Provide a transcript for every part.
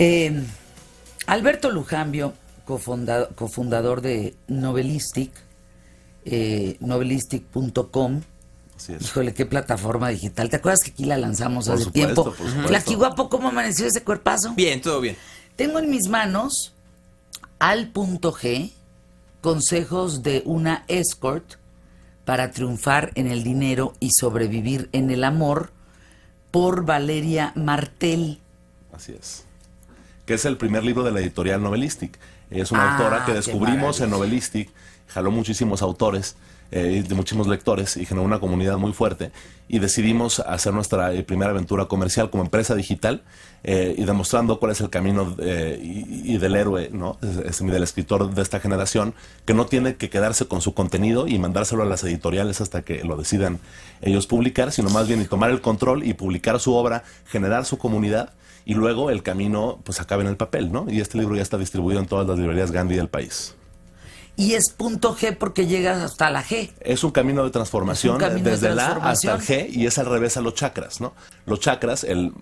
Eh, Alberto Lujambio, cofundador de Novelistic, eh, novelistic.com. Híjole, qué plataforma digital. ¿Te acuerdas que aquí la lanzamos hace tiempo? La guapo, ¿cómo amaneció ese cuerpazo? Bien, todo bien. Tengo en mis manos al punto G consejos de una escort para triunfar en el dinero y sobrevivir en el amor por Valeria Martel. Así es que es el primer libro de la editorial Novelistic. Es una ah, autora que descubrimos en Novelistic, jaló muchísimos autores eh, de muchísimos lectores y generó una comunidad muy fuerte. Y decidimos hacer nuestra eh, primera aventura comercial como empresa digital eh, y demostrando cuál es el camino y, del héroe, ¿no? del escritor de esta generación, que no tiene que quedarse con su contenido y mandárselo a las editoriales hasta que lo decidan ellos publicar, sino más bien tomar el control y publicar su obra, generar su comunidad y luego el camino pues acaba en el papel, ¿no? Y este libro ya está distribuido en todas las librerías Gandhi del país y es punto G porque llegas hasta la G. Es un camino de transformación desde la A hasta el G y es al revés a los chakras, ¿no? Los chakras, el,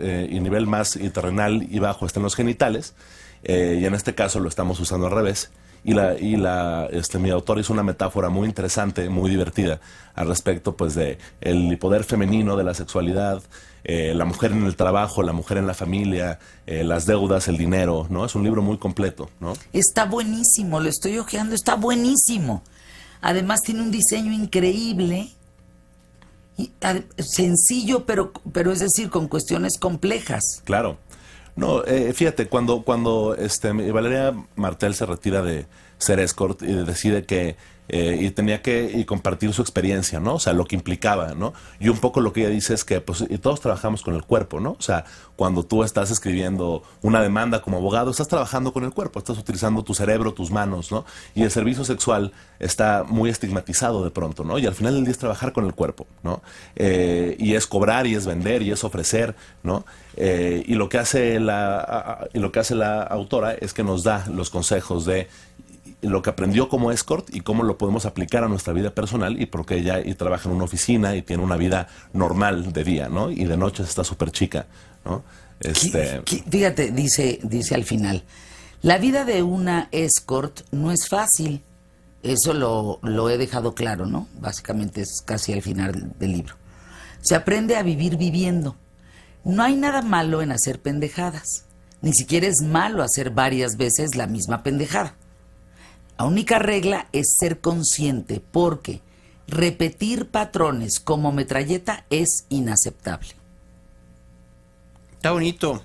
eh, nivel más interrenal y bajo están los genitales eh, y en este caso lo estamos usando al revés y, la, y la, este, mi autor hizo una metáfora muy interesante, muy divertida, al respecto pues de el poder femenino, de la sexualidad, eh, la mujer en el trabajo, la mujer en la familia, eh, las deudas, el dinero, ¿no? Es un libro muy completo, ¿no? Está buenísimo, lo estoy ojeando, está buenísimo. Además tiene un diseño increíble, y, sencillo, pero, pero es decir, con cuestiones complejas. Claro. No, eh, fíjate, cuando, cuando este, Valeria Martel se retira de ser escort y decide que eh, y tenía que compartir su experiencia, ¿no? O sea, lo que implicaba, ¿no? Y un poco lo que ella dice es que pues, todos trabajamos con el cuerpo, ¿no? O sea, cuando tú estás escribiendo una demanda como abogado, estás trabajando con el cuerpo, estás utilizando tu cerebro, tus manos, ¿no? Y el servicio sexual está muy estigmatizado de pronto, ¿no? Y al final del día es trabajar con el cuerpo, ¿no? Eh, y es cobrar, y es vender, y es ofrecer, ¿no? Eh, y, lo que hace la, y lo que hace la autora es que nos da los consejos de lo que aprendió como escort y cómo lo podemos aplicar a nuestra vida personal y porque ella trabaja en una oficina y tiene una vida normal de día, ¿no? Y de noche está súper chica, ¿no? Este... fíjate, dice, dice al final, la vida de una escort no es fácil. Eso lo he dejado claro, ¿no? Básicamente es casi al final del libro. Se aprende a vivir viviendo. No hay nada malo en hacer pendejadas. Ni siquiera es malo hacer varias veces la misma pendejada. La única regla es ser consciente porque repetir patrones como metralleta es inaceptable. Está bonito.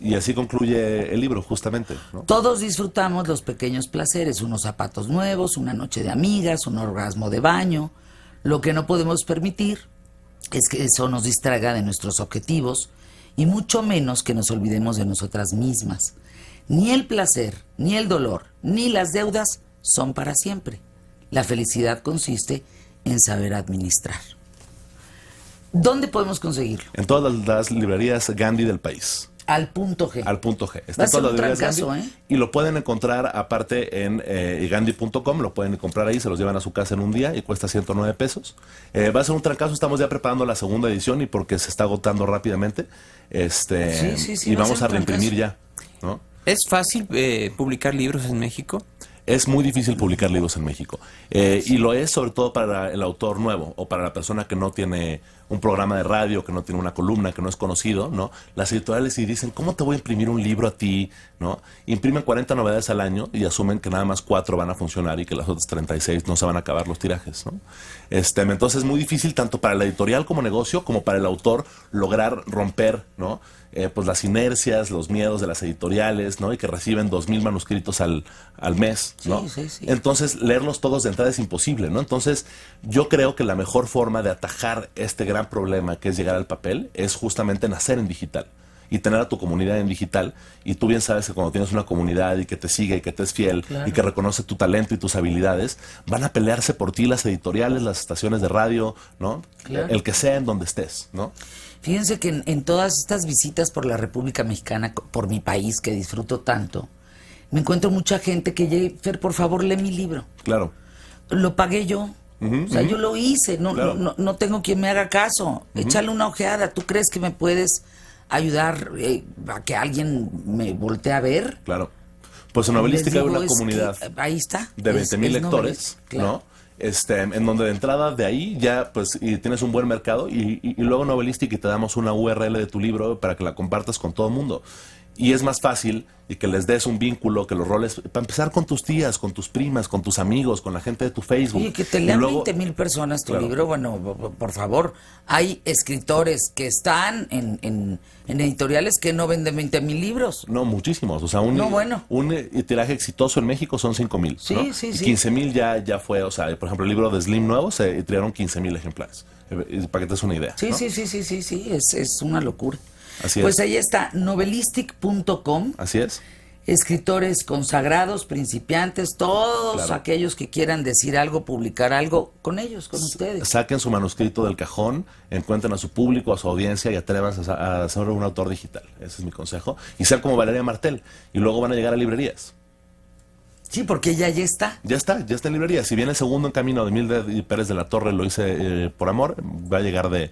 Y así concluye el libro, justamente. Todos disfrutamos los pequeños placeres, unos zapatos nuevos, una noche de amigas, un orgasmo de baño. Lo que no podemos permitir es que eso nos distraiga de nuestros objetivos y mucho menos que nos olvidemos de nosotras mismas. Ni el placer, ni el dolor, ni las deudas son para siempre. La felicidad consiste en saber administrar. ¿Dónde podemos conseguirlo? En todas las librerías Gandhi del país. Al punto G. Al punto G. Va a ser un ¿eh? Y lo pueden encontrar aparte en eh, gandhi.com, lo pueden comprar ahí, se los llevan a su casa en un día y cuesta 109 pesos. Eh, va a ser un trancazo, estamos ya preparando la segunda edición y porque se está agotando rápidamente. Este, sí, sí, sí, y vamos a reimprimir ya. ¿no? ¿Es fácil eh, publicar libros en México? Es muy difícil publicar libros en México. Eh, y lo es sobre todo para el autor nuevo o para la persona que no tiene un programa de radio, que no tiene una columna, que no es conocido, ¿no? Las editoriales y dicen, ¿cómo te voy a imprimir un libro a ti? ¿No? Imprimen 40 novedades al año y asumen que nada más 4 van a funcionar y que las otras 36 no se van a acabar los tirajes, ¿no? Este, entonces es muy difícil tanto para la editorial como negocio como para el autor lograr romper, ¿no? Eh, pues las inercias, los miedos de las editoriales, ¿no? Y que reciben mil manuscritos al, al mes, ¿no? Entonces, leerlos todos de entrada es imposible, ¿no? Entonces, yo creo que la mejor forma de atajar este gran problema que es llegar al papel es justamente nacer en digital y tener a tu comunidad en digital. Y tú bien sabes que cuando tienes una comunidad y que te sigue y que te es fiel y que reconoce tu talento y tus habilidades, van a pelearse por ti las editoriales, las estaciones de radio, ¿no? Claro. El que sea en donde estés, ¿no? Fíjense que en, todas estas visitas por la República Mexicana, por mi país que disfruto tanto, me encuentro mucha gente que llega, Fer, por favor, lee mi libro. Claro. Lo pagué yo. o sea, yo lo hice, no, no, no, tengo quien me haga caso. Échale una ojeada, ¿tú crees que me puedes ayudar eh, a que alguien me voltee a ver. Claro. Pues en novelística hay una comunidad. Eh, ahí está. De 20 mil lectores, ¿no? Este, en donde de entrada de ahí ya pues y tienes un buen mercado y, luego novelística y te damos una URL de tu libro para que la compartas con todo el mundo. Y es más fácil y que les des un vínculo, que los roles, para empezar con tus tías, con tus primas, con tus amigos, con la gente de tu Facebook. Y que te lean mil personas tu libro, bueno, por favor, hay escritores que están en, en, editoriales que no venden 20 mil libros. No, muchísimos, o sea, un, bueno. un, eh, tiraje exitoso en México son 5 mil. Sí, sí, sí. 15 mil ya, ya fue, o sea, por ejemplo, el libro de Slim Nuevo se tiraron 15 mil ejemplares, eh, eh, para que te des una idea. Sí, ¿no? sí, sí, sí, sí, sí, es una locura pues ahí está, novelistic.com. Así es. Escritores consagrados, principiantes, todos aquellos que quieran decir algo, publicar algo, con ellos, con ustedes. Saquen su manuscrito del cajón, encuentren a su público, a su audiencia y atrevan a, a ser un autor digital. Ese es mi consejo. Y ser como Valeria Martel. Y luego van a llegar a librerías. Sí, porque ya ya está. Ya está, ya está en librería. Si viene el segundo en camino de Milde y Pérez de la Torre lo hice eh, por amor, va a llegar de,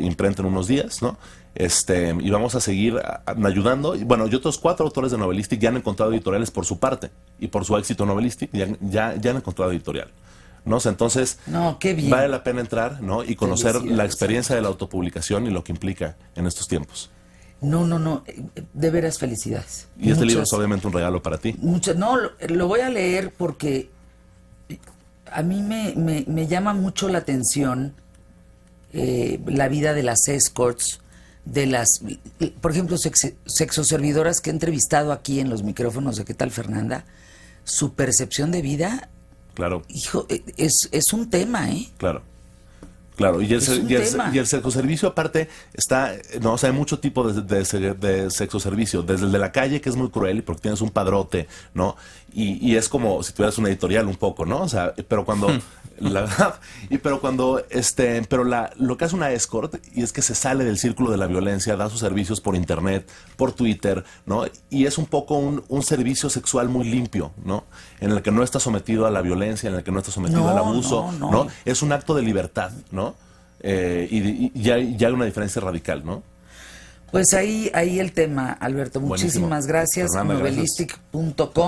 imprenta en unos días, ¿no? Este, y vamos a seguir ayudando. bueno, y otros cuatro autores de novelística ya han encontrado editoriales por su parte y por su éxito novelístico ya, ya, han encontrado editorial. ¿no? Entonces, no, vale la pena entrar, ¿no? Y conocer la experiencia de la autopublicación y lo que implica en estos tiempos. No, no, no, eh, eh, de veras felicidades. Y este libro es obviamente un regalo para ti. no, eh, lo, voy a leer porque a mí me, me, me llama mucho la atención la vida de las escorts, de las, por ejemplo, sex, sexoservidoras que he entrevistado aquí en los micrófonos de ¿Qué tal Fernanda? Su percepción de vida. Claro. Hijo, es, es un tema, ¿eh? Claro. Claro, y el, y el, aparte está, no, o sea, hay mucho tipo de, de, de desde el de la calle que es muy cruel porque tienes un padrote, ¿no? Y, es como si tuvieras una editorial un poco, ¿no? O sea, pero cuando hmm. la y pero cuando este, pero la lo que hace una escort y es que se sale del círculo de la violencia, da sus servicios por internet, por Twitter, ¿no? Y es un poco un, servicio sexual muy limpio, ¿no? En el que no está sometido a la violencia, en el que no está sometido al abuso, no, Es un acto de libertad, ¿no? Eh, y, ya, hay una diferencia radical, ¿no? Pues ahí, ahí el tema, Alberto. Muchísimas gracias. Novelistic.com.